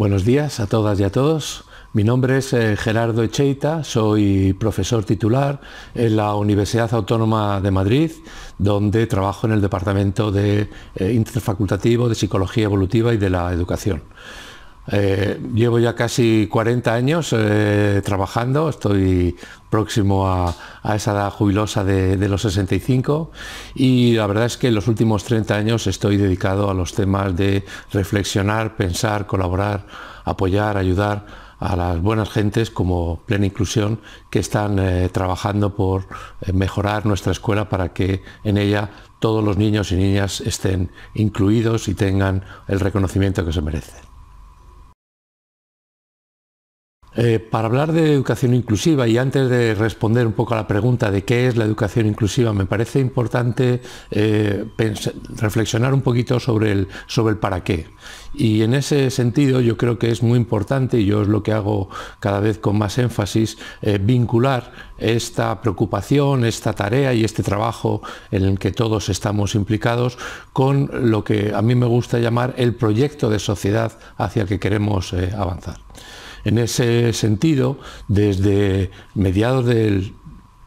Buenos días a todas y a todos. Mi nombre es eh, Gerardo Echeita, soy profesor titular en la Universidad Autónoma de Madrid, donde trabajo en el Departamento de eh, Interfacultativo de Psicología Evolutiva y de la Educación. Eh, llevo ya casi 40 años eh, trabajando, estoy próximo a, esa edad jubilosa de, los 65 y la verdad es que en los últimos 30 años estoy dedicado a los temas de reflexionar, pensar, colaborar, apoyar, ayudar a las buenas gentes como Plena Inclusión que están eh, trabajando por mejorar nuestra escuela para que en ella todos los niños y niñas estén incluidos y tengan el reconocimiento que se merecen. Eh, para hablar de educación inclusiva y antes de responder un poco a la pregunta de qué es la educación inclusiva, me parece importante eh, reflexionar un poquito sobre el, para qué. Y en ese sentido yo creo que es muy importante, y yo es lo que hago cada vez con más énfasis, eh, vincular esta preocupación, esta tarea y este trabajo en el que todos estamos implicados con lo que a mí me gusta llamar el proyecto de sociedad hacia el que queremos avanzar. En ese sentido, desde mediados del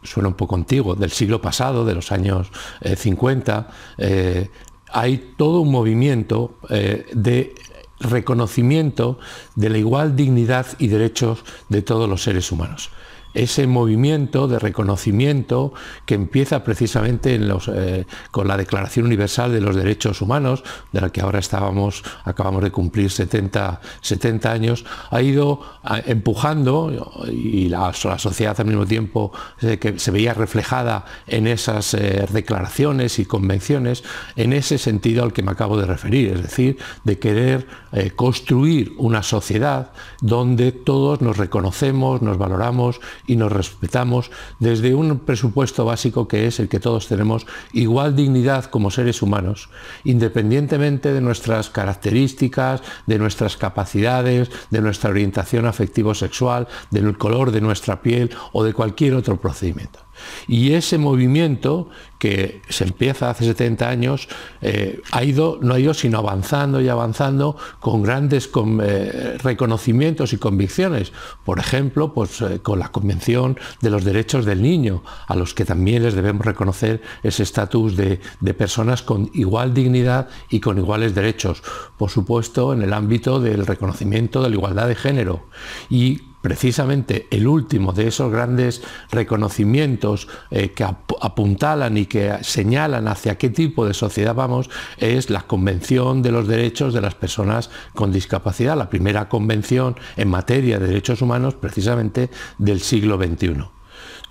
suena un poco del siglo pasado, de los años 50, eh, eh, hay todo un movimiento eh, de reconocimiento de la igual dignidad y derechos de todos los seres humanos ese movimiento de reconocimiento que empieza precisamente eh, con la Declaración Universal de los Derechos Humanos, de la que ahora estábamos, acabamos de cumplir 70, 70 años, ha ido empujando y la, sociedad al mismo tiempo eh, que se veía reflejada en esas eh, declaraciones y convenciones, en ese sentido al que me acabo de referir, es decir, de querer construir una sociedad donde todos nos reconocemos, nos valoramos y nos respetamos desde un presupuesto básico que es el que todos tenemos igual dignidad como seres humanos, independientemente de nuestras características, de nuestras capacidades, de nuestra orientación afectivo-sexual, del color de nuestra piel o de cualquier otro procedimiento. Y ese movimiento que se empieza hace 70 años, eh, ha ido, no ha ido sino avanzando y avanzando con grandes eh, reconocimientos y convicciones. Por ejemplo, pues, eh, con la Convención de los Derechos del Niño, a los que también les debemos reconocer ese estatus de, personas con igual dignidad y con iguales derechos. Por supuesto, en el ámbito del reconocimiento de la igualdad de género. Y precisamente el último de esos grandes reconocimientos eh, que apuntalan y que señalan hacia qué tipo de sociedad vamos, es la Convención de los Derechos de las Personas con Discapacidad, la primera convención en materia de derechos humanos precisamente del siglo XXI.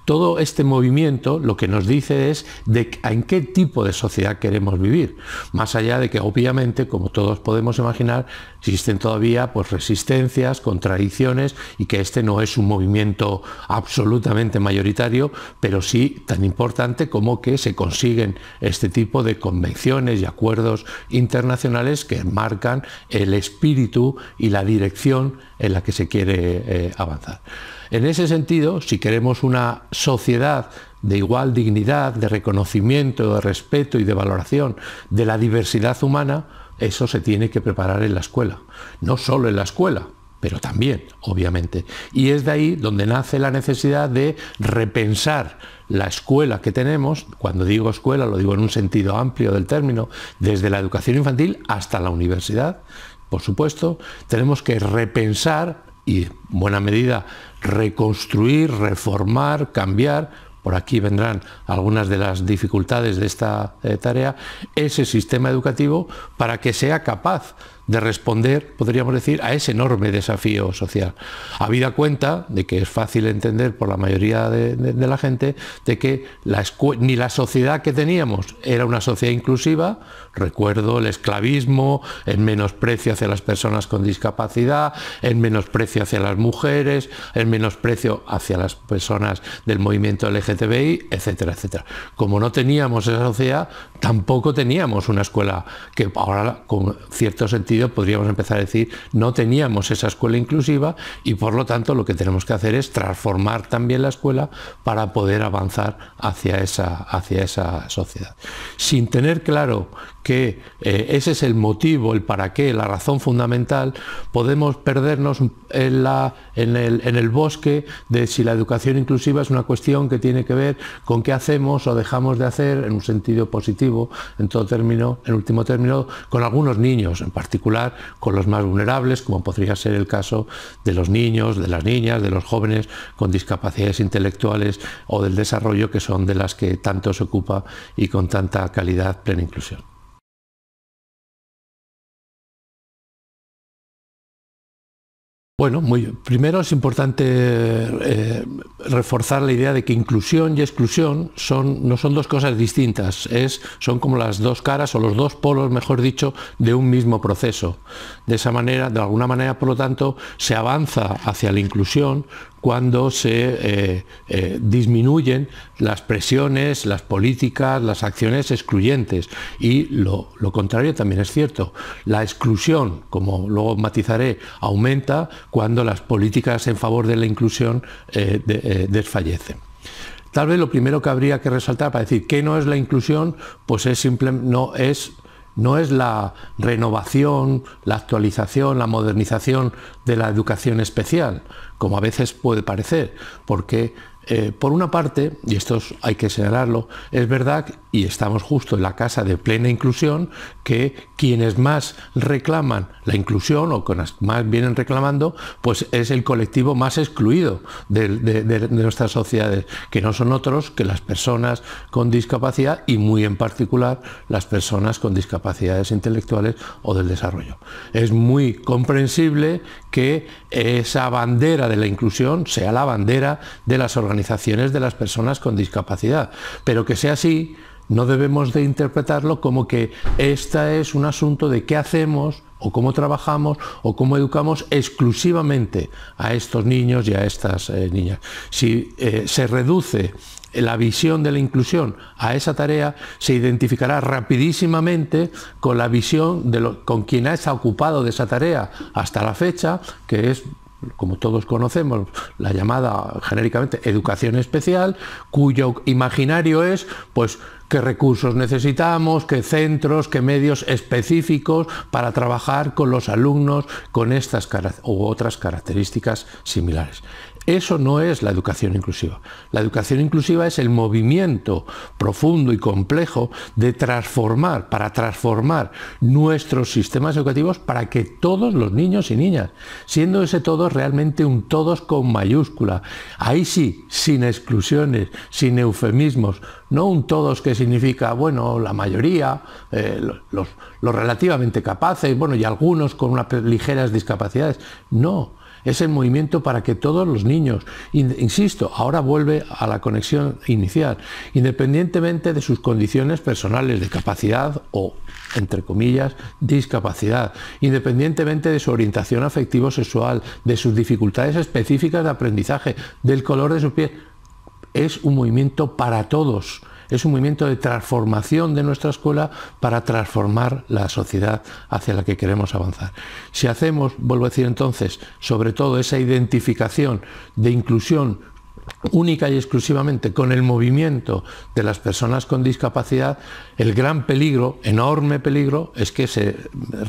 Todo este movimiento lo que nos dice es en qué tipo de sociedad queremos vivir, más allá de que obviamente, como todos podemos imaginar, existen todavía pues resistencias, contradicciones y que este no es un movimiento absolutamente mayoritario, pero sí tan importante como que se consiguen este tipo de convenciones y acuerdos internacionales que marcan el espíritu y la dirección en la que se quiere eh, avanzar. En ese sentido, si queremos una sociedad de igual dignidad, de reconocimiento, de respeto y de valoración de la diversidad humana, eso se tiene que preparar en la escuela. No solo en la escuela, pero también, obviamente. Y es de ahí donde nace la necesidad de repensar la escuela que tenemos, cuando digo escuela lo digo en un sentido amplio del término, desde la educación infantil hasta la universidad, por supuesto, tenemos que repensar y en buena medida reconstruir, reformar, cambiar, por aquí vendrán algunas de las dificultades de esta eh, tarea, ese sistema educativo para que sea capaz de responder, podríamos decir, a ese enorme desafío social. Habida cuenta de que es fácil entender por la mayoría de, la gente de que la ni la sociedad que teníamos era una sociedad inclusiva, recuerdo el esclavismo, el menosprecio hacia las personas con discapacidad, el menosprecio hacia las mujeres, el menosprecio hacia las personas del movimiento LGTBI, etcétera, etcétera. Como no teníamos esa sociedad, tampoco teníamos una escuela que ahora con cierto sentido podríamos empezar a decir, no teníamos esa escuela inclusiva y por lo tanto lo que tenemos que hacer es transformar también la escuela para poder avanzar hacia esa, hacia esa sociedad. Sin tener claro que eh, ese es el motivo, el para qué, la razón fundamental, podemos perdernos en, el, en el bosque de si la educación inclusiva es una cuestión que tiene que ver con qué hacemos o dejamos de hacer en un sentido positivo, en todo término, en último término, con algunos niños, en particular con los más vulnerables, como podría ser el caso de los niños, de las niñas, de los jóvenes con discapacidades intelectuales o del desarrollo, que son de las que tanto se ocupa y con tanta calidad plena inclusión. Bueno, muy, primero es importante eh, reforzar la idea de que inclusión y exclusión son, no son dos cosas distintas, es, son como las dos caras o los dos polos, mejor dicho, de un mismo proceso. De esa manera, de alguna manera, por lo tanto, se avanza hacia la inclusión cuando se eh, eh, disminuyen las presiones, las políticas, las acciones excluyentes. Y lo, contrario también es cierto. La exclusión, como luego matizaré, aumenta cuando las políticas en favor de la inclusión eh, desfallecen. Tal vez lo primero que habría que resaltar para decir qué no es la inclusión, pues es simple, no es no es la renovación, la actualización, la modernización de la educación especial, como a veces puede parecer, porque eh, por una parte, y esto hay que señalarlo, es verdad, y estamos justo en la casa de plena inclusión, que quienes más reclaman la inclusión o quienes más vienen reclamando, pues es el colectivo más excluido de, nuestras sociedades, que no son otros que las personas con discapacidad y muy en particular las personas con discapacidades intelectuales o del desarrollo. Es muy comprensible que esa bandera de la inclusión sea la bandera de las organizaciones organizaciones de las personas con discapacidad. Pero que sea así, no debemos de interpretarlo como que este es un asunto de qué hacemos o cómo trabajamos o cómo educamos exclusivamente a estos niños y a estas eh, niñas. Si eh, se reduce la visión de la inclusión a esa tarea se identificará rapidísimamente con la visión de con quien ha ocupado de esa tarea hasta la fecha, que es como todos conocemos, la llamada genéricamente educación especial, cuyo imaginario es pues qué recursos necesitamos, qué centros, qué medios específicos para trabajar con los alumnos con estas u otras características similares. Eso no es la educación inclusiva. La educación inclusiva es el movimiento profundo y complejo de transformar, para transformar nuestros sistemas educativos para que todos los niños y niñas, siendo ese todos realmente un todos con mayúscula, ahí sí, sin exclusiones, sin eufemismos, no un todos que significa, bueno, la mayoría, eh, los, los relativamente capaces, bueno, y algunos con unas ligeras discapacidades, no es el movimiento para que todos los niños, insisto, ahora vuelve a la conexión inicial, independientemente de sus condiciones personales de capacidad o, entre comillas, discapacidad, independientemente de su orientación afectivo-sexual, de sus dificultades específicas de aprendizaje, del color de su piel, es un movimiento para todos es un movimiento de transformación de nuestra escuela para transformar la sociedad hacia la que queremos avanzar. Si hacemos, vuelvo a decir entonces, sobre todo esa identificación de inclusión única y exclusivamente con el movimiento de las personas con discapacidad, el gran peligro, enorme peligro, es que se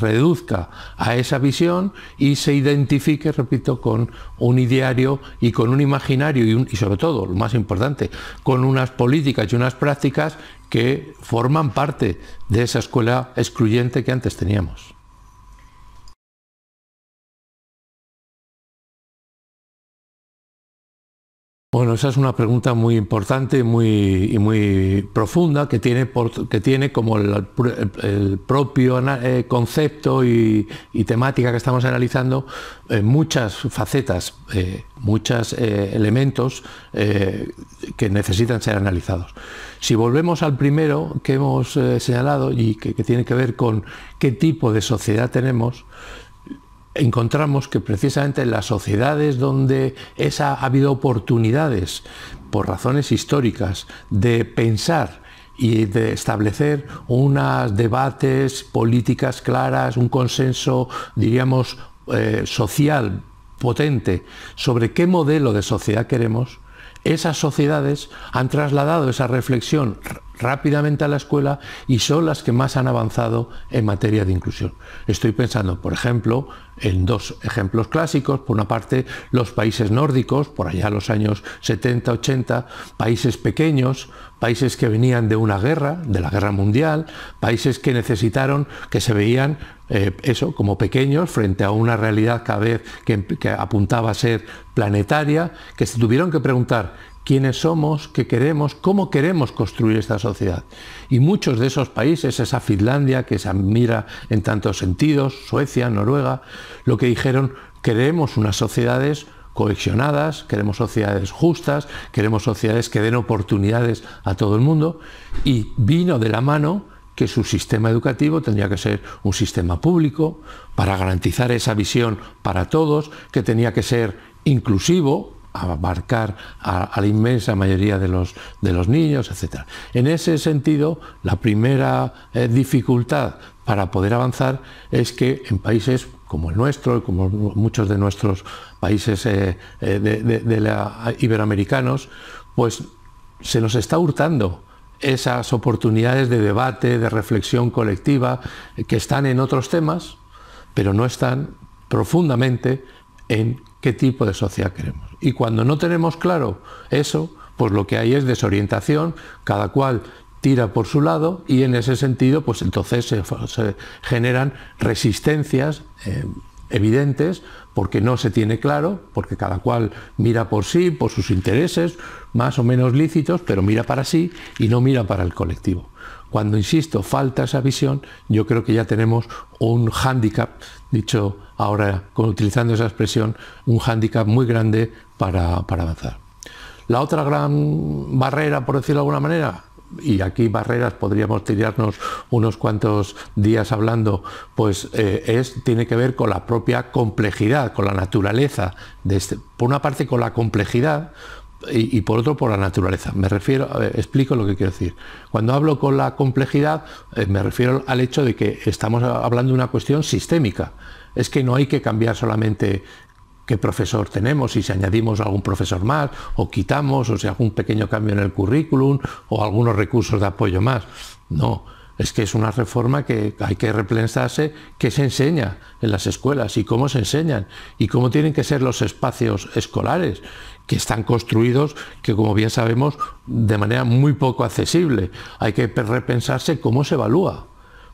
reduzca a esa visión y se identifique, repito, con un ideario y con un imaginario y, sobre todo, lo más importante, con unas políticas y unas prácticas que forman parte de esa escuela excluyente que antes teníamos. Bueno, esa es una pregunta muy importante muy, y muy profunda que tiene, que tiene como el, propio eh, concepto y, temática que estamos analizando eh, muchas facetas, eh, muchos elementos que necesitan ser analizados. Si volvemos al primero que hemos señalado y que tiene que ver con qué tipo de sociedad tenemos, encontramos que precisamente en las sociedades donde esa, ha habido oportunidades, por razones históricas, de pensar y de establecer unas debates, políticas claras, un consenso, diríamos, eh, social potente sobre qué modelo de sociedad queremos, esas sociedades han trasladado esa reflexión rápidamente a la escuela y son las que más han avanzado en materia de inclusión. Estoy pensando, por ejemplo, en dos ejemplos clásicos. Por una parte, los países nórdicos, por allá los años 70, 80, países pequeños, países que venían de una guerra, de la guerra mundial, países que necesitaron, que se veían eh, eso, como pequeños, frente a una realidad cada vez que, que apuntaba a ser planetaria, que se tuvieron que preguntar quiénes somos, qué queremos, cómo queremos construir esta sociedad. Y muchos de esos países, esa Finlandia que se admira en tantos sentidos, Suecia, Noruega, lo que dijeron, queremos unas sociedades cohesionadas, queremos sociedades justas, queremos sociedades que den oportunidades a todo el mundo y vino de la mano que su sistema educativo tendría que ser un sistema público para garantizar esa visión para todos, que tenía que ser inclusivo, abarcar a, la inmensa mayoría de los, de los niños, etc. En ese sentido, la primera eh, dificultad para poder avanzar es que en países como el nuestro, como muchos de nuestros países eh, eh, de, la, iberoamericanos, pues se nos está hurtando esas oportunidades de debate, de reflexión colectiva, que están en otros temas, pero no están profundamente en qué tipo de sociedad queremos. Y cuando no tenemos claro eso, pues lo que hay es desorientación, cada cual tira por su lado y en ese sentido pues entonces se, generan resistencias eh, evidentes porque no se tiene claro, porque cada cual mira por sí, por sus intereses, más o menos lícitos, pero mira para sí y no mira para el colectivo. Cuando, insisto, falta esa visión, yo creo que ya tenemos un hándicap dicho ahora, utilizando esa expresión, un hándicap muy grande para, avanzar. La otra gran barrera, por decirlo de alguna manera, y aquí barreras podríamos tirarnos unos cuantos días hablando, pues eh, es, tiene que ver con la propia complejidad, con la naturaleza, de este, por una parte con la complejidad, y, por otro por la naturaleza. Me refiero, explico lo que quiero decir. Cuando hablo con la complejidad, eh, me refiero al hecho de que estamos hablando de una cuestión sistémica. Es que no hay que cambiar solamente qué profesor tenemos, y si añadimos algún profesor más, o quitamos, o si sea, algún pequeño cambio en el currículum, o algunos recursos de apoyo más. No, es que es una reforma que hay que replensarse... qué se enseña en las escuelas y cómo se enseñan y cómo tienen que ser los espacios escolares que están construidos, que como bien sabemos, de manera muy poco accesible. Hay que repensarse cómo se evalúa.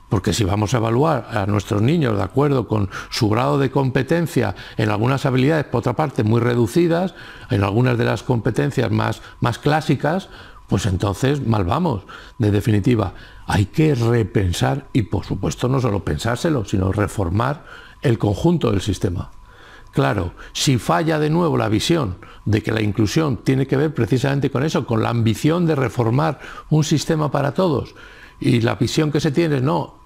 Porque si vamos a evaluar a nuestros niños de acuerdo con su grado de competencia en algunas habilidades, por otra parte, muy reducidas, en algunas de las competencias más, más clásicas, pues entonces mal vamos. De definitiva, hay que repensar y por supuesto no solo pensárselo, sino reformar el conjunto del sistema. Claro, si falla de nuevo la visión de que la inclusión tiene que ver precisamente con eso, con la ambición de reformar un sistema para todos, y la visión que se tiene no,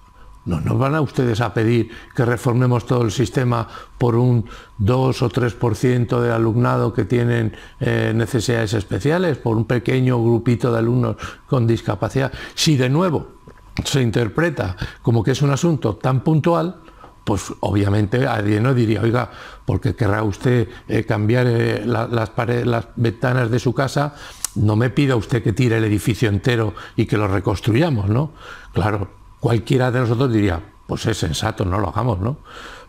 no nos van a ustedes a pedir que reformemos todo el sistema por un 2 o 3% de alumnado que tienen eh, necesidades especiales, por un pequeño grupito de alumnos con discapacidad. Si de nuevo se interpreta como que es un asunto tan puntual, pues obviamente alguien no diría, oiga, porque querrá usted eh, cambiar eh, las ventanas de su casa, no me pida usted que tire el edificio entero y que lo reconstruyamos, ¿no? Claro, cualquiera de nosotros diría, pues es sensato, no lo hagamos, ¿no?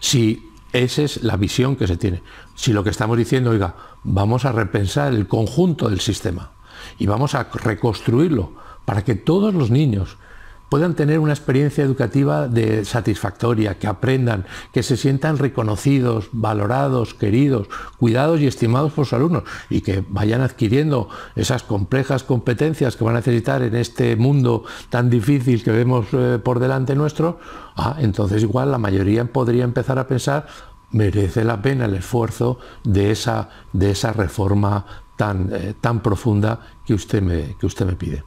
Si esa es la visión que se tiene. Si lo que estamos diciendo, oiga, vamos a repensar el conjunto del sistema y vamos a reconstruirlo para que todos los niños puedan tener una experiencia educativa de satisfactoria, que aprendan, que se sientan reconocidos, valorados, queridos, cuidados y estimados por sus alumnos y que vayan adquiriendo esas complejas competencias que van a necesitar en este mundo tan difícil que vemos eh, por delante nuestro, ah, entonces igual la mayoría podría empezar a pensar merece la pena el esfuerzo de esa, de esa reforma tan, eh, tan profunda que usted me, que usted me pide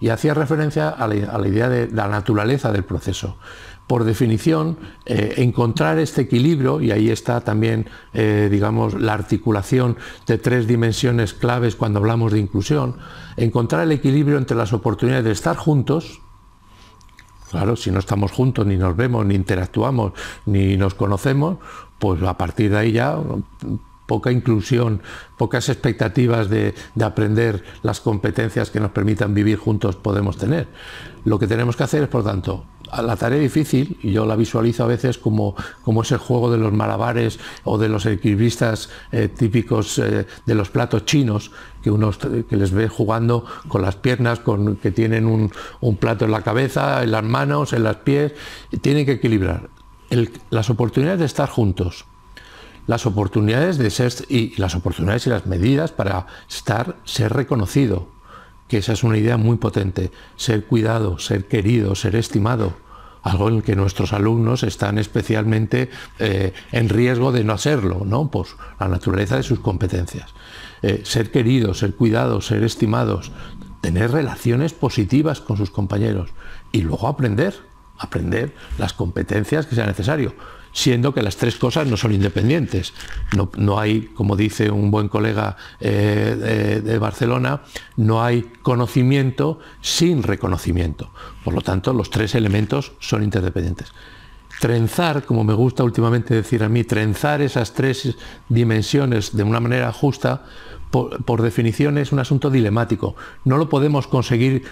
y hacía referencia a la, idea de la naturaleza del proceso por definición, eh, encontrar este equilibrio, y ahí está también, eh, digamos, la articulación de tres dimensiones claves cuando hablamos de inclusión, encontrar el equilibrio entre las oportunidades de estar juntos, claro, si no estamos juntos, ni nos vemos, ni interactuamos, ni nos conocemos, pues a partir de ahí ya poca inclusión, pocas expectativas de, aprender las competencias que nos permitan vivir juntos podemos tener. Lo que tenemos que hacer es, por tanto, la tarea difícil, y yo la visualizo a veces como, como ese juego de los malabares o de los equilibristas eh, típicos eh, de los platos chinos, que uno que les ve jugando con las piernas, con, que tienen un, plato en la cabeza, en las manos, en las pies, tienen que equilibrar. las oportunidades de estar juntos, las oportunidades de ser y las oportunidades y las medidas para estar, ser reconocido, que esa es una idea muy potente, ser cuidado, ser querido, ser estimado, algo en el que nuestros alumnos están especialmente eh, en riesgo de no hacerlo, ¿no? Por la naturaleza de sus competencias. Eh, ser queridos, ser cuidado, ser estimados, tener relaciones positivas con sus compañeros y luego aprender, aprender las competencias que sea necesario siendo que las tres cosas no son independientes. No, no hay, como dice un buen colega eh, eh, de, Barcelona, no hay conocimiento sin reconocimiento. Por lo tanto, los tres elementos son interdependientes trenzar, como me gusta últimamente decir a mí, trenzar esas tres dimensiones de una manera justa, por definición es un asunto dilemático. No lo podemos conseguir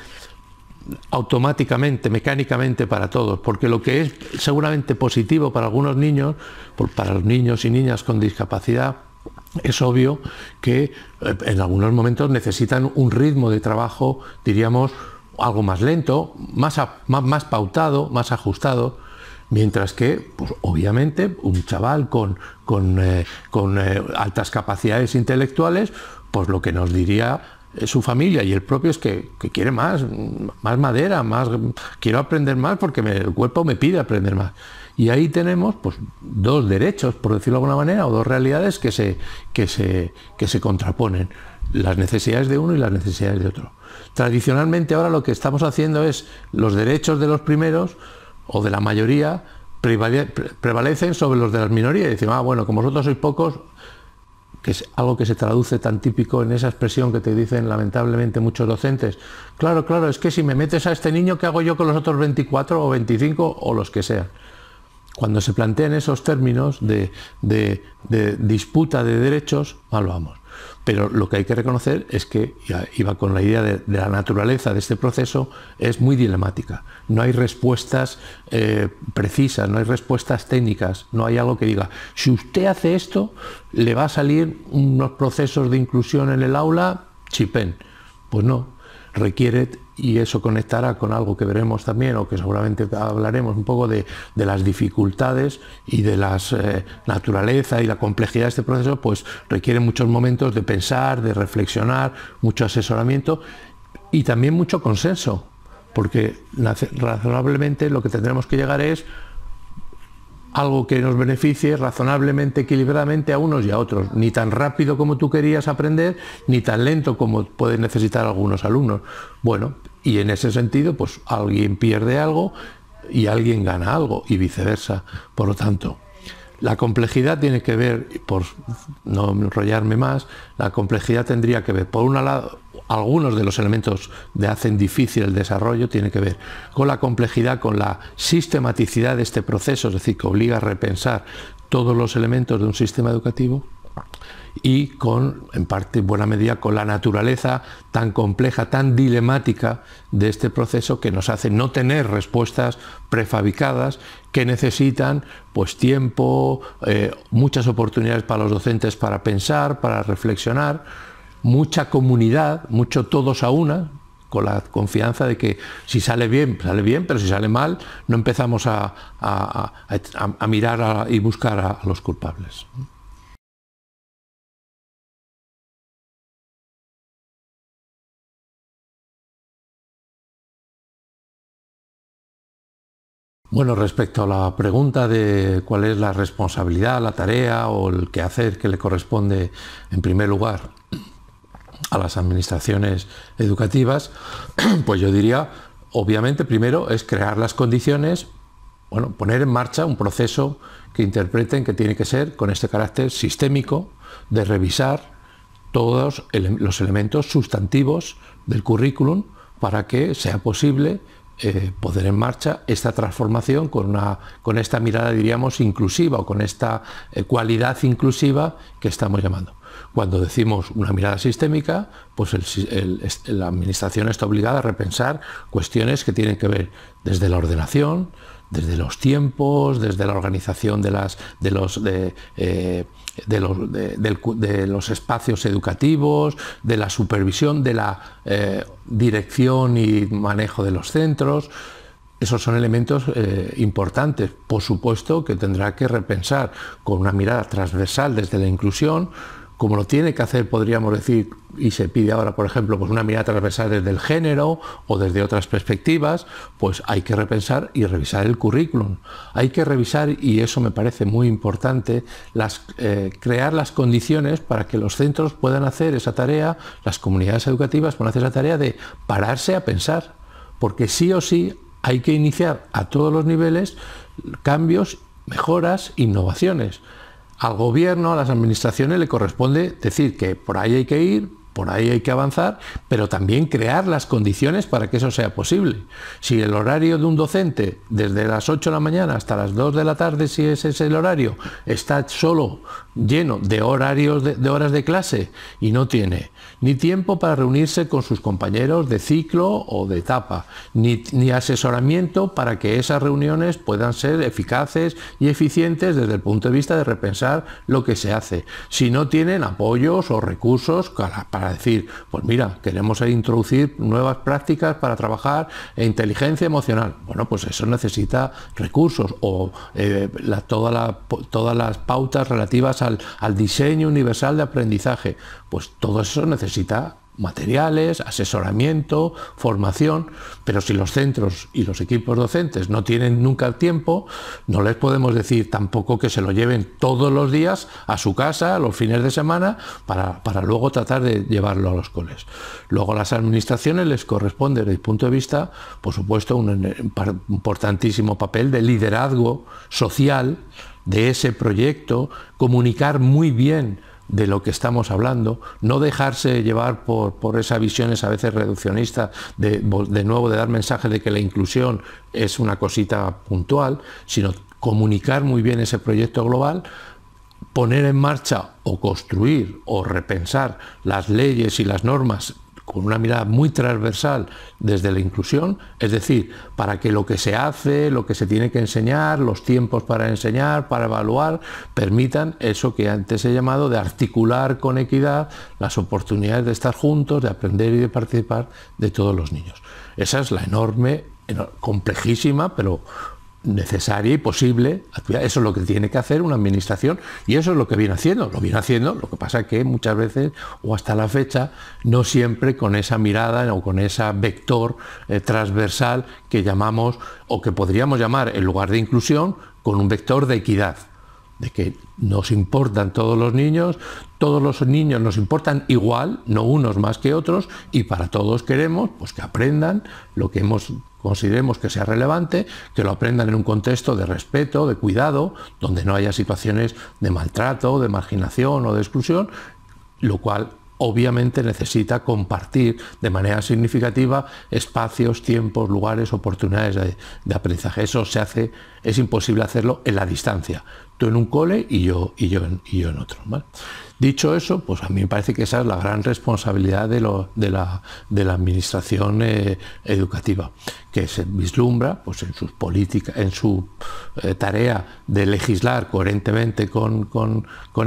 automáticamente, mecánicamente para todos, porque lo que es seguramente positivo para algunos niños, para los niños y niñas con discapacidad, es obvio que eh, en algunos momentos necesitan un ritmo de trabajo, diríamos, algo más lento, más, más, más, pautado, más ajustado, mientras que, pues, obviamente, un chaval con, con, eh, con eh, altas capacidades intelectuales, pues lo que nos diría su familia y el propio es que, quiere más, más madera, más quiero aprender más porque me, el cuerpo me pide aprender más. Y ahí tenemos pues, dos derechos, por decirlo de alguna manera, o dos realidades que se, que se, que se contraponen, las necesidades de uno y las necesidades de otro. Tradicionalmente ahora lo que estamos haciendo es los derechos de los primeros o de la mayoría prevalecen sobre los de las minorías. Y dicen, ah, bueno, como vosotros sois pocos, que es algo que se traduce tan típico en esa expresión que te dicen lamentablemente muchos docentes. Claro, claro, es que si me metes a este niño, ¿qué hago yo con los otros 24 o 25 o los que sean? Cuando se plantean esos términos de, disputa de derechos, mal vamos. Pero lo que hay que reconocer es que, iba con la idea de, la naturaleza de este proceso, es muy dilemática. No hay respuestas eh, precisas, no hay respuestas técnicas, no hay algo que diga, si usted hace esto, le va a salir unos procesos de inclusión en el aula, chipen. Pues no, requiere y eso conectará con algo que veremos también o que seguramente hablaremos un poco de, las dificultades y de la eh, naturaleza y la complejidad de este proceso, pues requiere muchos momentos de pensar, de reflexionar, mucho asesoramiento y también mucho consenso, porque razonablemente lo que tendremos que llegar es algo que nos beneficie razonablemente, equilibradamente a unos y a otros, ni tan rápido como tú querías aprender, ni tan lento como pueden necesitar algunos alumnos. Bueno, y en ese sentido, pues alguien pierde algo y alguien gana algo, y viceversa. Por lo tanto, la complejidad tiene que ver, por no enrollarme más, la complejidad tendría que ver, por un lado, algunos de los elementos que hacen difícil el desarrollo tiene que ver con la complejidad, con la sistematicidad de este proceso, es decir, que obliga a repensar todos los elementos de un sistema educativo, y con, en parte, buena medida, con la naturaleza tan compleja, tan dilemática de este proceso que nos hace no tener respuestas prefabricadas que necesitan pues tiempo, eh, muchas oportunidades para los docentes para pensar, para reflexionar, mucha comunidad, mucho todos a una, con la confianza de que si sale bien, sale bien, pero si sale mal, no empezamos a mirar y buscar a los culpables. Bueno, respecto a la pregunta de cuál es la responsabilidad, la tarea o el hacer que le corresponde en primer lugar a las administraciones educativas, pues yo diría, obviamente, primero es crear las condiciones, bueno, poner en marcha un proceso que interpreten que tiene que ser con este carácter sistémico de revisar todos los elementos sustantivos del currículum para que sea posible eh, poder en marcha esta transformación con, esta mirada, diríamos, inclusiva o con esta eh, cualidad inclusiva que estamos llamando. Cuando decimos una mirada sistémica, pues la Administración está obligada a repensar cuestiones que tienen que ver desde la ordenación, desde los tiempos, desde la organización de, las, de, los, de, eh, los, espacios educativos, de la supervisión, de la eh, dirección y manejo de los centros. Esos son elementos eh, importantes. Por supuesto que tendrá que repensar con una mirada transversal desde la inclusión como lo tiene que hacer, podríamos decir, y se pide ahora, por ejemplo, pues una mirada transversal desde el género o desde otras perspectivas, pues hay que repensar y revisar el currículum. Hay que revisar, y eso me parece muy importante, eh, crear las condiciones para que los centros puedan hacer esa tarea, las comunidades educativas puedan hacer esa tarea de pararse a pensar, porque sí o sí hay que iniciar a todos los niveles cambios, mejoras, innovaciones al gobierno, a las administraciones le corresponde decir que por ahí hay que ir, por ahí hay que avanzar, pero también crear las condiciones para que eso sea posible. Si el horario de un docente, desde las 8 de la mañana hasta las 2 de la tarde, si ese es el horario, está solo lleno de horarios de horas de clase y no tiene ni tiempo para reunirse con sus compañeros de ciclo o de etapa, ni, asesoramiento para que esas reuniones puedan ser eficaces y eficientes desde el punto de vista de repensar lo que se hace. Si no tienen apoyos o recursos para, decir, pues mira, queremos introducir nuevas prácticas para trabajar e inteligencia emocional. Bueno, pues eso necesita recursos o eh, todas las pautas relativas al, al diseño universal de aprendizaje pues todo eso necesita materiales, asesoramiento, formación, pero si los centros y los equipos docentes no tienen nunca tiempo, no les podemos decir tampoco que se lo lleven todos los días a su casa, a los fines de semana, para, para luego tratar de llevarlo a los coles. Luego a las administraciones les corresponde, desde el punto de vista, por supuesto, un importantísimo papel de liderazgo social de ese proyecto, comunicar muy bien de lo que estamos hablando, no dejarse llevar por, por esas visiones a veces reduccionistas, de, de nuevo de dar mensajes de que la inclusión es una cosita puntual, sino comunicar muy bien ese proyecto global, poner en marcha o construir o repensar las leyes y las normas con una mirada muy transversal desde la inclusión, es decir, para que lo que se hace, lo que se tiene que enseñar, los tiempos para enseñar, para evaluar, permitan eso que antes he llamado de articular con equidad las oportunidades de estar juntos, de aprender y de participar de todos los niños. Esa es la enorme, complejísima, pero necesaria y posible. Eso es lo que tiene que hacer una administración y eso es lo que viene haciendo. Lo viene haciendo, lo que pasa es que muchas veces o hasta la fecha no siempre con esa mirada o con ese vector eh, transversal que llamamos o que podríamos llamar el lugar de inclusión con un vector de equidad de que nos importan todos los niños, todos los niños nos importan igual, no unos más que otros, y para todos queremos pues, que aprendan lo que consideremos que sea relevante, que lo aprendan en un contexto de respeto, de cuidado, donde no haya situaciones de maltrato, de marginación o de exclusión, lo cual obviamente necesita compartir de manera significativa espacios, tiempos, lugares, oportunidades de, de aprendizaje. Eso se hace, es imposible hacerlo en la distancia tú en un cole y yo, y yo, en, yo en otro. Dicho eso, pues a mí me parece que esa es la gran responsabilidad de, de, la, administración eh, educativa, que se vislumbra pues, en, sus políticas, en su eh, tarea de legislar coherentemente con,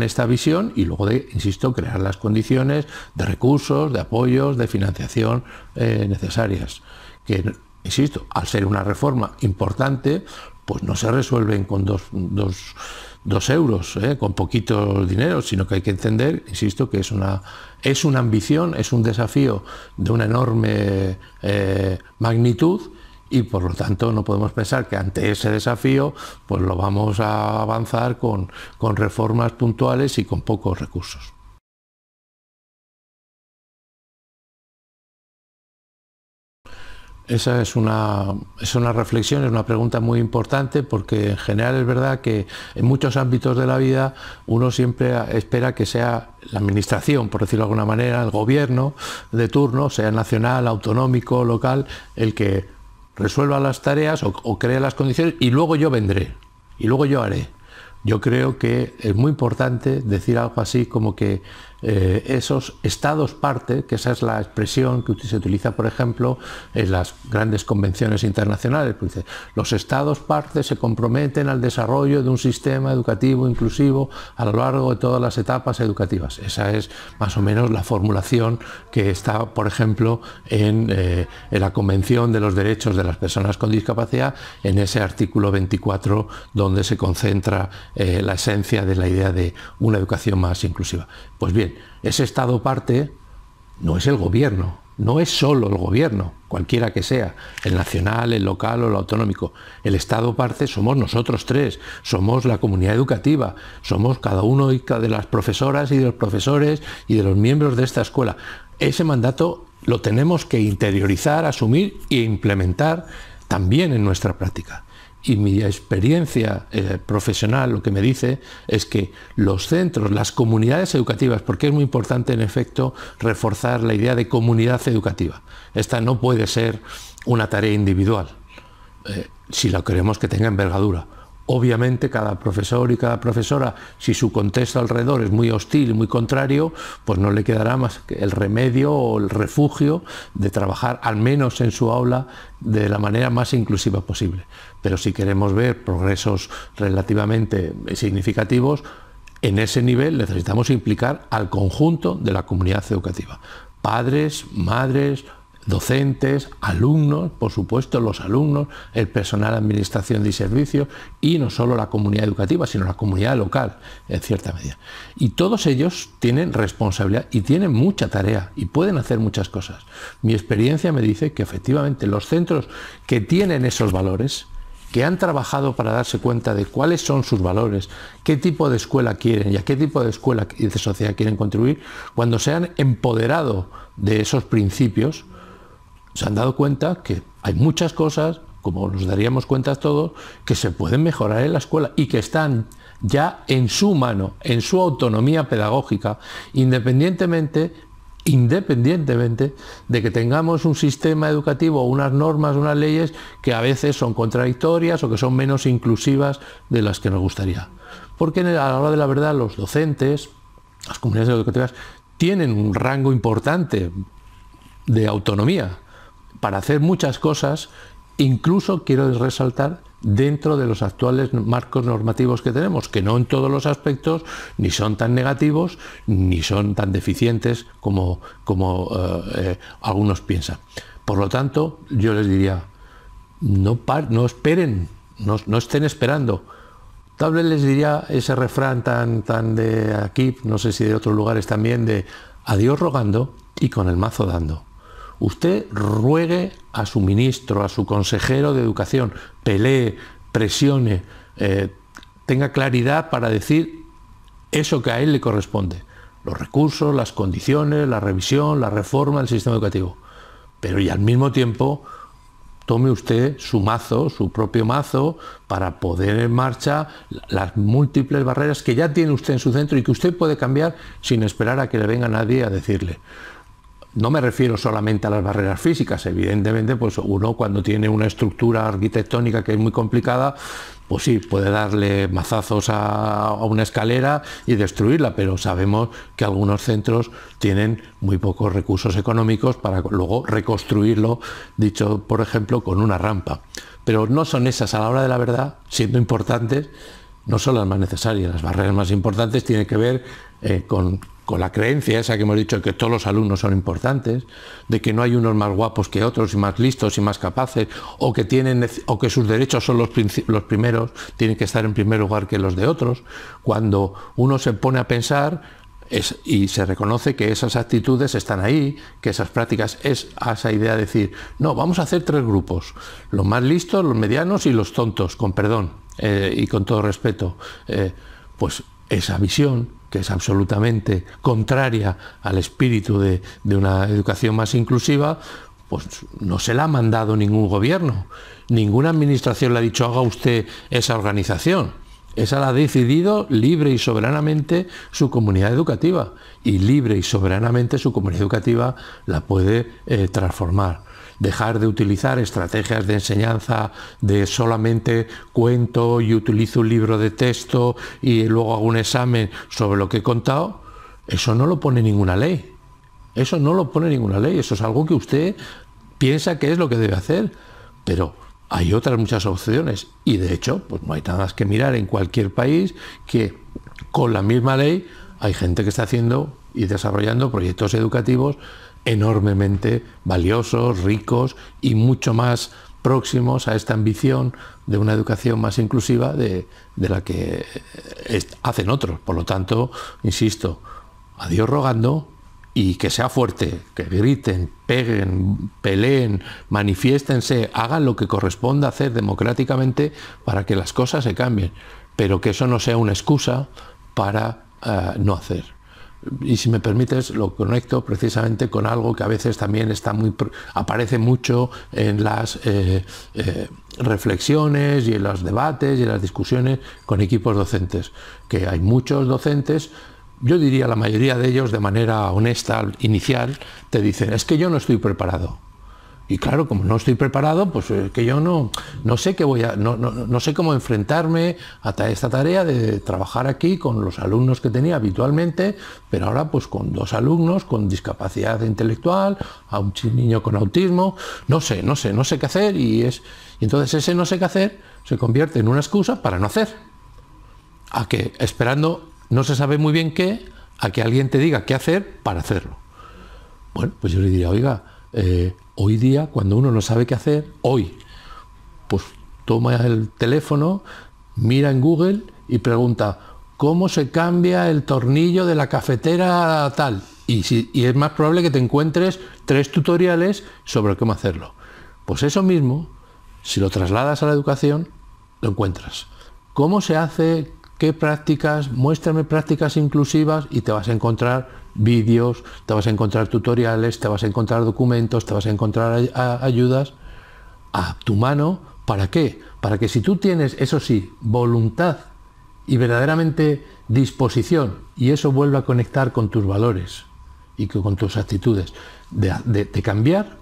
esta visión y luego de, insisto, crear las condiciones de recursos, de apoyos, de financiación eh, necesarias. Que, insisto, al ser una reforma importante, pues no se resuelven con dos, euros, ¿eh? con poquito dinero, sino que hay que entender, insisto, que es una, ambición, es un desafío de una enorme eh, magnitud y por lo tanto no podemos pensar que ante ese desafío pues lo vamos a avanzar con reformas puntuales y con pocos recursos. Esa es una, es una reflexión, es una pregunta muy importante porque en general es verdad que en muchos ámbitos de la vida uno siempre espera que sea la administración, por decirlo de alguna manera, el gobierno de turno, sea nacional, autonómico, local, el que resuelva las tareas o, crea las condiciones y luego yo vendré y luego yo haré. Yo creo que es muy importante decir algo así como que eh, esos estados parte, que esa es la expresión que se utiliza, por ejemplo, en las grandes convenciones internacionales, pues los estados parte se comprometen al desarrollo de un sistema educativo inclusivo a lo largo de todas las etapas educativas. Esa es más o menos la formulación que está, por ejemplo, en, eh, la Convención de los Derechos de las Personas con Discapacidad, en ese artículo 24, donde se concentra eh, la esencia de la idea de una educación más inclusiva. Pues bien, ese Estado parte no es el gobierno, no es solo el gobierno, cualquiera que sea, el nacional, el local o el autonómico. El Estado parte somos nosotros tres, somos la comunidad educativa, somos cada uno de las profesoras y de los profesores y de los miembros de esta escuela. Ese mandato lo tenemos que interiorizar, asumir e implementar también en nuestra práctica y mi experiencia eh, profesional lo que me dice es que los centros, las comunidades educativas, porque es muy importante en efecto reforzar la idea de comunidad educativa. Esta no puede ser una tarea individual, eh, si la queremos que tenga envergadura. Obviamente cada profesor y cada profesora, si su contexto alrededor es muy hostil y muy contrario, pues no le quedará más que el remedio o el refugio de trabajar al menos en su aula de la manera más inclusiva posible. Pero si queremos ver progresos relativamente significativos, en ese nivel necesitamos implicar al conjunto de la comunidad educativa. Padres, madres, docentes, alumnos, por supuesto los alumnos, el personal de administración y servicios y no solo la comunidad educativa, sino la comunidad local en cierta medida. Y todos ellos tienen responsabilidad y tienen mucha tarea y pueden hacer muchas cosas. Mi experiencia me dice que efectivamente los centros que tienen esos valores, que han trabajado para darse cuenta de cuáles son sus valores, qué tipo de escuela quieren y a qué tipo de escuela y de sociedad quieren contribuir, cuando se han empoderado de esos principios, se han dado cuenta que hay muchas cosas, como nos daríamos cuenta todos, que se pueden mejorar en la escuela y que están ya en su mano, en su autonomía pedagógica, independientemente independientemente de que tengamos un sistema educativo, unas normas, unas leyes que a veces son contradictorias o que son menos inclusivas de las que nos gustaría. Porque a la hora de la verdad los docentes, las comunidades educativas, tienen un rango importante de autonomía para hacer muchas cosas Incluso quiero resaltar dentro de los actuales marcos normativos que tenemos, que no en todos los aspectos ni son tan negativos ni son tan deficientes como, eh, eh, algunos piensan. Por lo tanto, yo les diría, no, esperen, no, estén esperando. Tal vez les diría ese refrán tan, tan de aquí, no sé si de otros lugares también, de adiós rogando y con el mazo dando usted ruegue a su ministro, a su consejero de educación, pelee, presione, eh, tenga claridad para decir eso que a él le corresponde, los recursos, las condiciones, la revisión, la reforma del sistema educativo. Pero y al mismo tiempo tome usted su mazo, su propio mazo, para poder en marcha las múltiples barreras que ya tiene usted en su centro y que usted puede cambiar sin esperar a que le venga nadie a decirle. No me refiero solamente a las barreras físicas, evidentemente, pues uno cuando tiene una estructura arquitectónica que es muy complicada, pues sí, puede darle mazazos a, una escalera y destruirla, pero sabemos que algunos centros tienen muy pocos recursos económicos para luego reconstruirlo, dicho por ejemplo, con una rampa. Pero no son esas a la hora de la verdad, siendo importantes, no son las más necesarias. Las barreras más importantes tienen que ver eh, con con la creencia esa que hemos dicho que todos los alumnos son importantes, de que no hay unos más guapos que otros y más listos y más capaces, o que, tienen, o que sus derechos son los, primeros, tienen que estar en primer lugar que los de otros, cuando uno se pone a pensar y se reconoce que esas actitudes están ahí, que esas prácticas es a esa idea de decir, no, vamos a hacer tres grupos, los más listos, los medianos y los tontos, con perdón eh, y con todo respeto. Eh, pues esa visión que es absolutamente contraria al espíritu de, una educación más inclusiva, pues no se la ha mandado ningún gobierno, ninguna administración le ha dicho haga usted esa organización. Esa la ha decidido libre y soberanamente su comunidad educativa y libre y soberanamente su comunidad educativa la puede eh, transformar dejar de utilizar estrategias de enseñanza de solamente cuento y utilizo un libro de texto y luego hago un examen sobre lo que he contado, eso no lo pone ninguna ley. Eso no lo pone ninguna ley, eso es algo que usted piensa que es lo que debe hacer, pero hay otras muchas opciones y de hecho, pues no hay nada más que mirar en cualquier país que con la misma ley hay gente que está haciendo y desarrollando proyectos educativos enormemente valiosos, ricos y mucho más próximos a esta ambición de una educación más inclusiva de, la que eh, hacen otros. Por lo tanto, insisto, a Dios rogando y que sea fuerte, que griten, peguen, peleen, manifiéstense, hagan lo que corresponda hacer democráticamente para que las cosas se cambien, pero que eso no sea una excusa para eh, no hacer y si me permites lo conecto precisamente con algo que a veces también aparece mucho en las eh, eh, reflexiones y en los debates y en las discusiones con equipos docentes que hay muchos docentes yo diría la mayoría de ellos de manera honesta inicial te dicen es que yo no estoy preparado y claro, como no estoy preparado, pues eh, que yo no, no sé qué voy a, no, sé cómo enfrentarme a esta tarea de trabajar aquí con los alumnos que tenía habitualmente, pero ahora pues con dos alumnos con discapacidad intelectual, a un niño con autismo, no sé, no sé, no sé qué hacer y es y entonces ese no sé qué hacer se convierte en una excusa para no hacer. A que esperando no se sabe muy bien qué, a que alguien te diga qué hacer para hacerlo. Bueno, pues yo le diría, oiga, eh, hoy día, cuando uno no sabe qué hacer, hoy, pues toma el teléfono, mira en Google y pregunta, ¿cómo se cambia el tornillo de la cafetera tal? Y, si, y es más probable que te encuentres tres tutoriales sobre cómo hacerlo. Pues eso mismo, si lo trasladas a la educación, lo encuentras. ¿Cómo se hace qué prácticas, muéstrame prácticas inclusivas y te vas a encontrar vídeos, te vas a encontrar tutoriales, te vas a encontrar documentos, te vas a encontrar ayudas a tu mano. ¿Para qué? Para que si tú tienes, eso sí, voluntad y verdaderamente disposición, y eso vuelva a conectar con tus valores y con tus actitudes de, cambiar,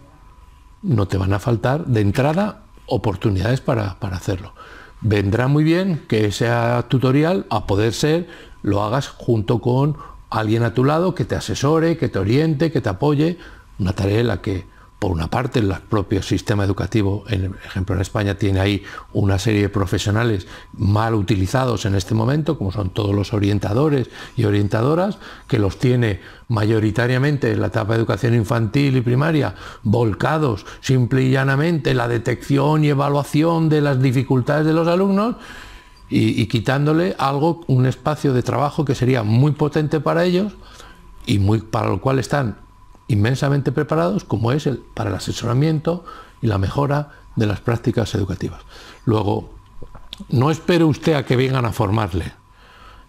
no te van a faltar de entrada oportunidades para hacerlo vendrá muy bien que ese tutorial, a poder ser, lo hagas junto con alguien a tu lado que te asesore, que te oriente, que te apoye, una tarea la que por una parte, el propio sistema educativo, en ejemplo en España, tiene ahí una serie de profesionales mal utilizados en este momento, como son todos los orientadores y orientadoras, que los tiene mayoritariamente en la etapa de educación infantil y primaria, volcados simple y llanamente en la detección y evaluación de las dificultades de los alumnos, y, quitándole algo, un espacio de trabajo que sería muy potente para ellos y muy, para lo cual están inmensamente preparados, como es el, para el asesoramiento y la mejora de las prácticas educativas. Luego, no espere usted a que vengan a formarle.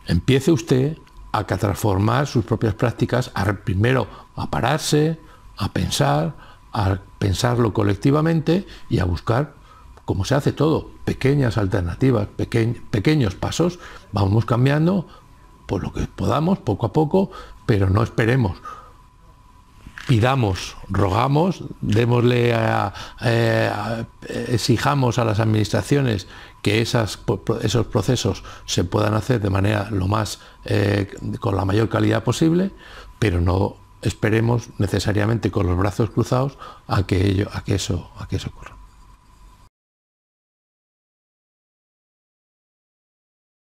Empiece usted a transformar sus propias prácticas, a, primero a pararse, a pensar, a pensarlo colectivamente y a buscar, como se hace todo, pequeñas alternativas, pequeños pasos. Vamos cambiando por lo que podamos, poco a poco, pero no esperemos pidamos, rogamos, eh, exijamos a las administraciones que esos procesos se puedan hacer de manera lo más eh, con la mayor calidad posible, pero no esperemos necesariamente con los brazos cruzados a que a que eso, a que eso ocurra.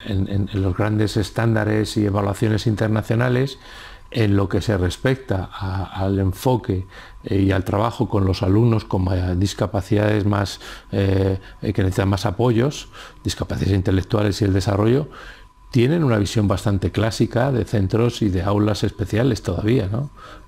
en los grandes estándares y evaluaciones internacionales en lo que se respecta al enfoque eh, y al trabajo con los alumnos con discapacidades más eh, eh, que necesitan más apoyos, discapacidades intelectuales y el desarrollo, tienen una visión bastante clásica de centros y de aulas especiales todavía,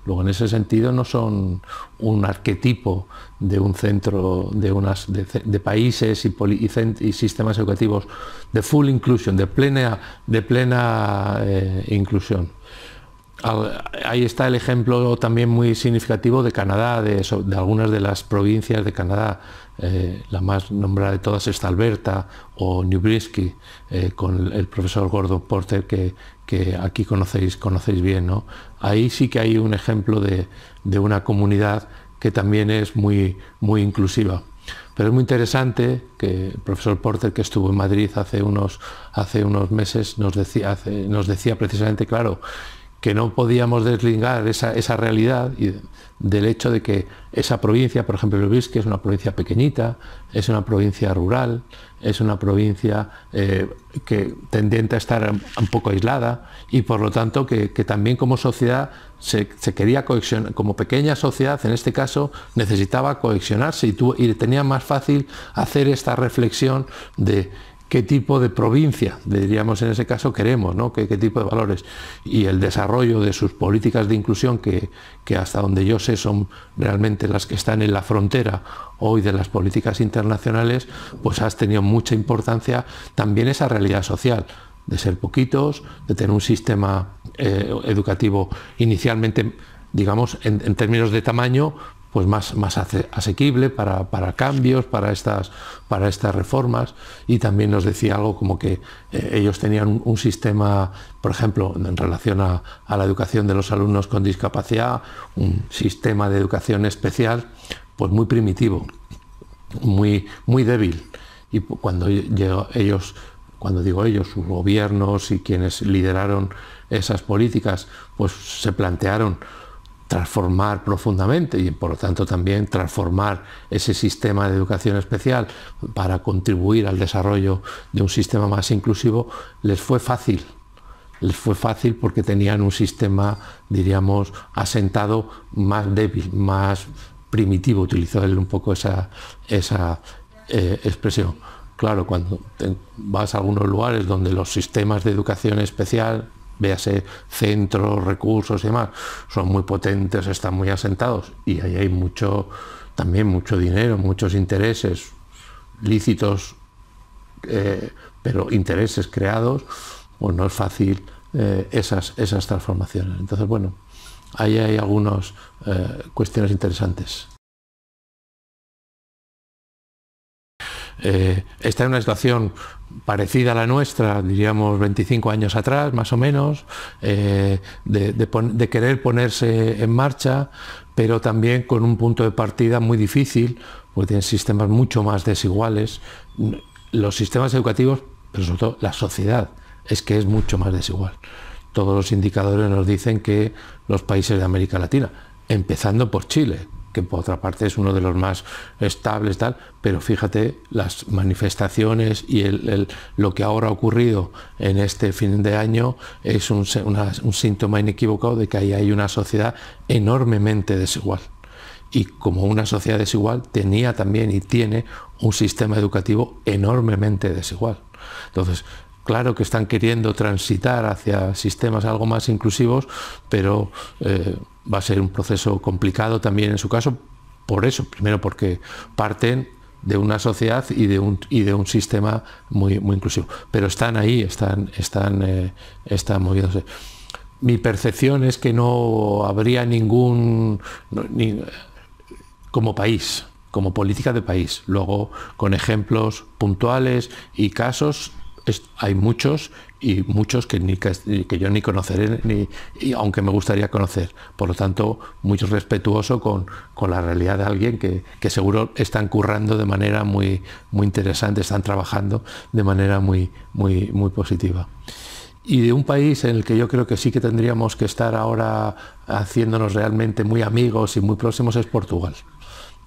Luego en ese sentido no son un arquetipo de un centro, de países y, sistemas educativos de full inclusion, de plena, inclusión. Ahí está el ejemplo también muy significativo de Canadá, de, algunas de las provincias de Canadá. Eh, la más nombrada de todas es Alberta o New eh, con el profesor Gordon Porter que, aquí conocéis, conocéis bien. Ahí sí que hay un ejemplo de, una comunidad que también es muy, muy inclusiva. Pero es muy interesante que el profesor Porter, que estuvo en Madrid hace unos, hace unos meses, nos decía, nos decía precisamente, claro, que no podíamos deslingar esa, realidad y del hecho de que esa provincia, por ejemplo, Luis, que es una provincia pequeñita, es una provincia rural, es una provincia eh, que tendiente a estar un poco aislada y por lo tanto que, también como sociedad se, quería cohesionar, como pequeña sociedad en este caso necesitaba coexionarse y tenía más fácil hacer esta reflexión de qué tipo de provincia, diríamos en ese caso, queremos, ¿no? ¿Qué, tipo de valores. Y el desarrollo de sus políticas de inclusión, que, que, hasta donde yo sé son realmente las que están en la frontera hoy de las políticas internacionales, pues has tenido mucha importancia también esa realidad social de ser poquitos, de tener un sistema eh, educativo inicialmente digamos, en, términos de tamaño, pues más, más asequible para, cambios, para estas, para estas reformas. Y también nos decía algo como que eh, ellos tenían un, sistema, por ejemplo, en relación a, la educación de los alumnos con discapacidad, un sistema de educación especial, pues muy primitivo, muy, muy débil. Y cuando ellos cuando digo ellos, sus gobiernos y quienes lideraron esas políticas, pues se plantearon transformar profundamente y por lo tanto también transformar ese sistema de educación especial para contribuir al desarrollo de un sistema más inclusivo, les fue fácil. Les fue fácil porque tenían un sistema, diríamos, asentado más débil, más primitivo, utilizó él un poco esa, esa eh, expresión. Claro, cuando vas a algunos lugares donde los sistemas de educación especial véase centros, recursos y demás, son muy potentes, están muy asentados y ahí hay mucho, también mucho dinero, muchos intereses lícitos, eh, pero intereses creados, pues no es fácil eh, esas, esas transformaciones. Entonces, bueno, ahí hay algunas eh, cuestiones interesantes. está en una situación parecida a la nuestra, diríamos 25 años atrás, más o menos, eh, de, de, querer ponerse en marcha, pero también con un punto de partida muy difícil, porque tienen sistemas mucho más desiguales. Los sistemas educativos, pero sobre todo la sociedad, es que es mucho más desigual. Todos los indicadores nos dicen que los países de América Latina, empezando por Chile, que por otra parte es uno de los más estables, tal, pero fíjate las manifestaciones y el, lo que ahora ha ocurrido en este fin de año es un, síntoma inequívoco de que ahí hay una sociedad enormemente desigual y como una sociedad desigual tenía también y tiene un sistema educativo enormemente desigual. Entonces, claro que están queriendo transitar hacia sistemas algo más inclusivos, pero eh, va a ser un proceso complicado también en su caso, por eso, primero porque parten de una sociedad y de un, y de un sistema muy, muy inclusivo. Pero están ahí, están, están, eh, están moviéndose. Mi percepción es que no habría ningún, como país, como política de país. Luego, con ejemplos puntuales y casos, hay muchos y muchos que, que yo ni conoceré, ni, y aunque me gustaría conocer. Por lo tanto, muy respetuoso con, la realidad de alguien que, seguro están currando de manera muy, muy interesante, están trabajando de manera muy, muy, muy positiva. Y de un país en el que yo creo que sí que tendríamos que estar ahora haciéndonos realmente muy amigos y muy próximos es Portugal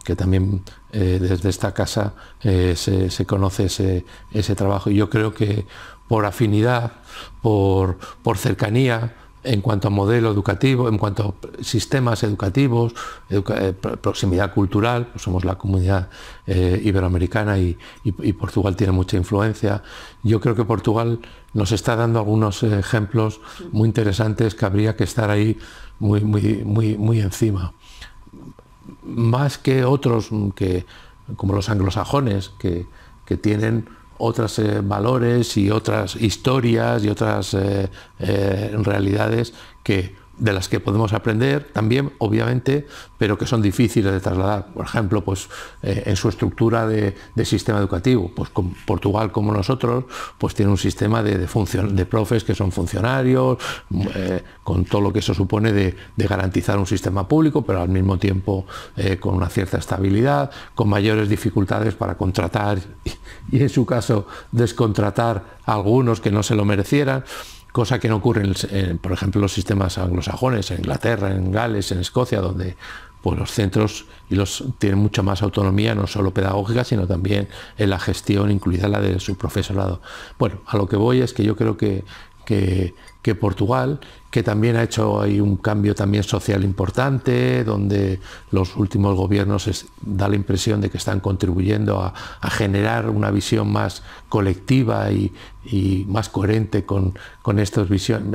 que también eh, desde esta casa eh, se, conoce ese, ese, trabajo. Y yo creo que por afinidad, por, cercanía, en cuanto a modelo educativo, en cuanto a sistemas educativos, eh, proximidad cultural, pues somos la comunidad eh, iberoamericana y, y, Portugal tiene mucha influencia. Yo creo que Portugal nos está dando algunos ejemplos muy interesantes que habría que estar ahí muy, muy, muy, muy encima. Más que otros que, como los anglosajones, que, que tienen otras eh, valores y otras historias y otras eh, eh, realidades que de las que podemos aprender también, obviamente, pero que son difíciles de trasladar. Por ejemplo, pues eh, en su estructura de, sistema educativo, pues Portugal como nosotros, pues tiene un sistema de, de profes que son funcionarios, eh, con todo lo que eso supone de, garantizar un sistema público, pero al mismo tiempo eh, con una cierta estabilidad, con mayores dificultades para contratar y, y en su caso descontratar a algunos que no se lo merecieran cosa que no ocurre, en, por ejemplo, los sistemas anglosajones, en Inglaterra, en Gales, en Escocia, donde pues, los centros tienen mucha más autonomía, no solo pedagógica, sino también en la gestión, incluida la de su profesorado. Bueno, a lo que voy es que yo creo que, que que Portugal, que también ha hecho hay un cambio también social importante, donde los últimos gobiernos da la impresión de que están contribuyendo a, generar una visión más colectiva y, más coherente con, con esta visión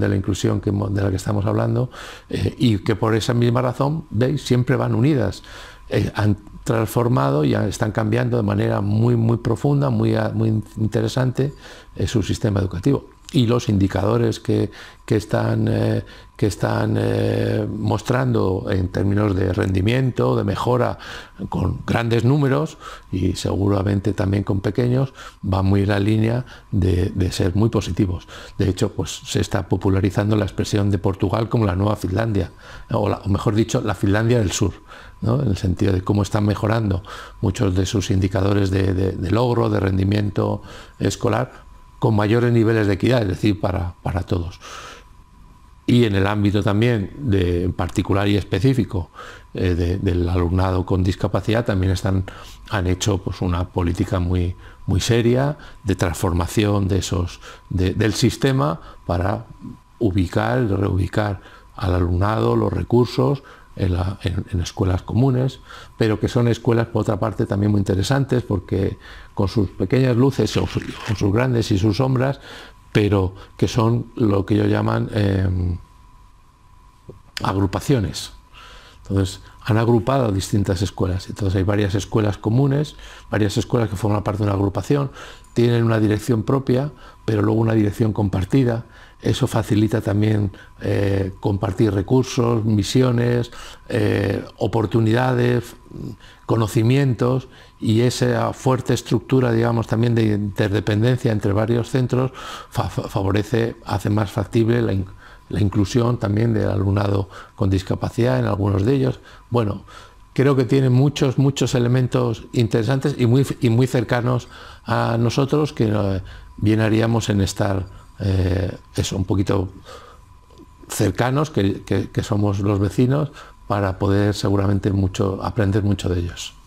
de la inclusión que, de la que estamos hablando, eh, y que por esa misma razón, veis, siempre van unidas. Eh, han transformado y están cambiando de manera muy, muy profunda, muy, muy interesante eh, su sistema educativo y los indicadores que, están, que están eh, eh, mostrando en términos de rendimiento, de mejora, con grandes números y seguramente también con pequeños, van muy en la línea de, ser muy positivos. De hecho, pues se está popularizando la expresión de Portugal como la nueva Finlandia, o, mejor dicho, la Finlandia del Sur. en el sentido de cómo están mejorando muchos de sus indicadores de logro, de rendimiento escolar, con mayores niveles de equidad, es decir, para, todos. Y en el ámbito también de, particular y específico eh, del alumnado con discapacidad también están, han hecho pues, una política muy, muy seria de transformación de esos, del sistema para ubicar, reubicar al alumnado los recursos, en, escuelas comunes, pero que son escuelas por otra parte también muy interesantes porque con sus pequeñas luces o, sus grandes y sus sombras, pero que son lo que ellos llaman em, agrupaciones. Entonces, han agrupado distintas escuelas. Entonces, hay varias escuelas comunes, varias escuelas que forman parte de una agrupación, tienen una dirección propia, pero luego una dirección compartida. Eso facilita también eh, compartir recursos, misiones, eh, oportunidades, conocimientos y esa fuerte estructura, digamos, también de interdependencia entre varios centros favorece, hace más factible la, inclusión también del alumnado con discapacidad en algunos de ellos. Bueno, creo que tiene muchos, muchos elementos interesantes y muy, y muy cercanos a nosotros que eh, bien haríamos en estar eh, es un poquito cercanos, que, que somos los vecinos, para poder seguramente mucho, aprender mucho de ellos.